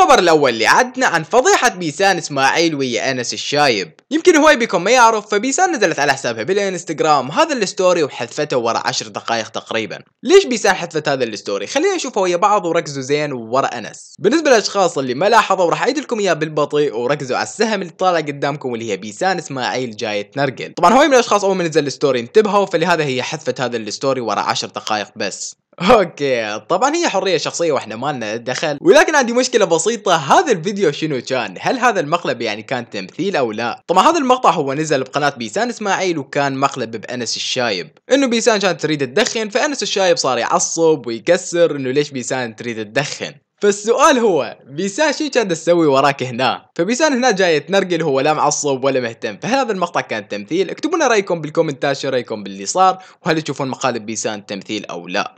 الخبر الأول اللي عدنا عن فضيحة بيسان إسماعيل ويا أنس الشايب يمكن هواي بيكم ما يعرف فبيسان نزلت على حسابها بالانستغرام هذا الستوري وحذفته ورا عشر دقائق تقريبا ليش بيسان حذفت هذا الستوري خلينا نشوفه ويا بعض وركزوا زين ورا أنس بالنسبة للأشخاص اللي ما لاحظوا راح أعيد لكم إياه بالبطيء وركزوا على السهم اللي طالع قدامكم واللي هي بيسان إسماعيل جاية تنرقل طبعا هواي من الأشخاص أول ما نزل الستوري انتبهوا فلهذا هي حذفت هذا الستوري ورا عشر دقائق بس اوكي طبعا هي حريه شخصيه واحنا ما لنا دخل ولكن عندي مشكله بسيطه هذا الفيديو شنو كان هل هذا المقلب يعني كان تمثيل او لا طبعا هذا المقطع هو نزل بقناه بيسان اسماعيل وكان مقلب بانس الشايب انه بيسان كانت تريد تدخن فانس الشايب صار يعصب ويكسر انه ليش بيسان تريد تدخن فالسؤال هو بيسان شو كان تسوي وراك هنا؟ فبيسان هنا جاي تنرجل هو لا معصب ولا مهتم، فهل هذا المقطع كان تمثيل؟ اكتبوا لنا رايكم بالكومنتات شو رايكم باللي صار، وهل تشوفون مقالب بيسان تمثيل او لا؟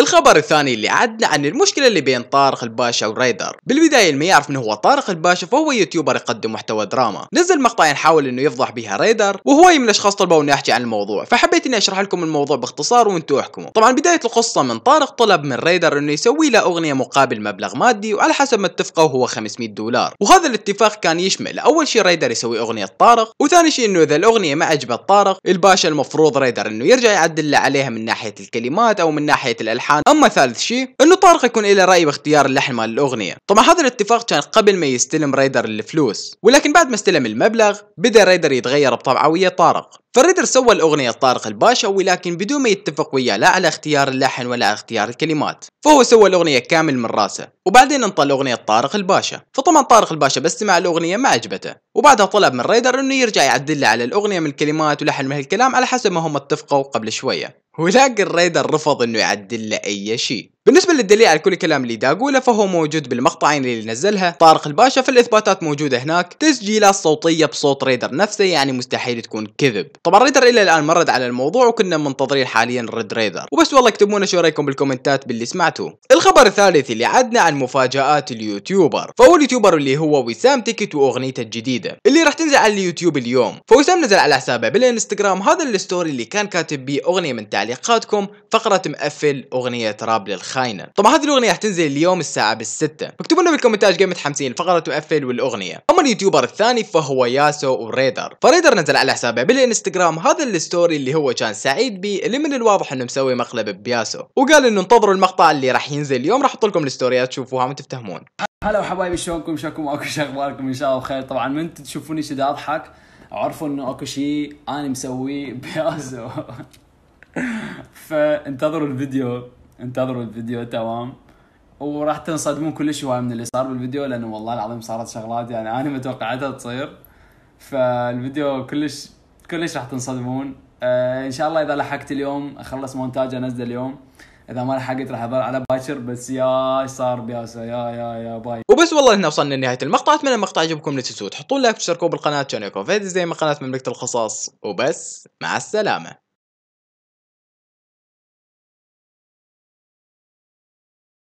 الخبر الثاني اللي عدنا عن المشكلة اللي بين طارق الباشا وريدر بالبداية اللي ما يعرف من هو طارق الباشا فهو يوتيوبر يقدم محتوى دراما نزل مقطع يحاول انه يفضح بها ريدر وهو من الاشخاص طلبوا انه يحكي عن الموضوع فحبيت اني اشرح لكم الموضوع باختصار وانتم احكموا طبعا بداية القصة من طارق طلب من ريدر انه يسوي له اغنية مقابل مبلغ مادي وعلى حسب ما اتفقوا هو 500 دولار وهذا الاتفاق كان يشمل اول شيء ريدر يسوي اغنية طارق وثاني شيء انه اذا الاغنية ما عجبت طارق الباشا المفروض ريدر انه يرجع يعدل عليها من ناحية الكلمات او من ناحية الالحان الالحان اما ثالث شيء انه طارق يكون له راي باختيار اللحن مال الاغنيه طبعا هذا الاتفاق كان قبل ما يستلم ريدر الفلوس ولكن بعد ما استلم المبلغ بدا ريدر يتغير بطبعويه طارق فريدر سوى الأغنية طارق الباشا ولكن بدون ما يتفق وياه لا على اختيار اللحن ولا على اختيار الكلمات فهو سوى الأغنية كامل من راسه وبعدين انطى الأغنية طارق الباشا فطبعا طارق الباشا بس سمع الأغنية ما عجبته وبعدها طلب من ريدر انه يرجع يعدل على الأغنية من الكلمات ولحن من هالكلام على حسب ما هم اتفقوا قبل شوية وذاك الريدر رفض انه يعدل له اي شيء بالنسبة للدليل على كل كلام اللي دا أقوله فهو موجود بالمقطعين اللي نزلها طارق الباشا في الإثباتات موجودة هناك تسجيلات صوتية بصوت ريدر نفسه يعني مستحيل تكون كذب طبعا ريدر إلى الآن مرد على الموضوع وكنا منتظرين حاليا ريد ريدر وبس والله اكتبونا شو رأيكم بالكومنتات باللي سمعتوه الخبر الثالث اللي عدنا عن مفاجآت اليوتيوبر فهو اليوتيوبر اللي هو وسام تيكت وأغنيته الجديدة اللي راح تنزل على اليوتيوب اليوم فوسام نزل على حسابه بالانستغرام هذا الستوري اللي كان كاتب بيه أغنية من تعليقاتكم فقرة مقفل أغنية راب للخ خاينة طبعا هذه الاغنيه حتنزل اليوم الساعه بالستة مكتوب لنا بالكومنتات قيمة حمسين الفقره تؤفل والاغنيه اما اليوتيوبر الثاني فهو ياسو وريدر فريدر نزل على حسابه بالانستغرام هذا الستوري اللي هو كان سعيد بيه اللي من الواضح انه مسوي مقلب بياسو وقال انه انتظروا المقطع اللي راح ينزل اليوم راح احط لكم الستوريات تشوفوها وتفتهمون هلا وحبايبي شلونكم شلونكم اكو شو اخباركم ان شاء الله بخير طبعا من تشوفوني شد اضحك عرفوا انه اكو شيء انا مسويه بياسو فانتظروا الفيديو انتظروا الفيديو تمام وراح تنصدمون كلش هواي من اللي صار بالفيديو لانه والله العظيم صارت شغلات يعني انا ما توقعتها تصير فالفيديو كلش كلش راح تنصدمون آه ان شاء الله اذا لحقت اليوم اخلص مونتاج انزله اليوم اذا ما لحقت راح اظل على باكر بس يا صار بياسه يا يا يا باي وبس والله هنا وصلنا لنهايه المقطع اتمنى المقطع عجبكم لا تنسوا تحطون لايك وتشتركوا بالقناه عشان يكون زي من قناه مملكه القصص وبس مع السلامه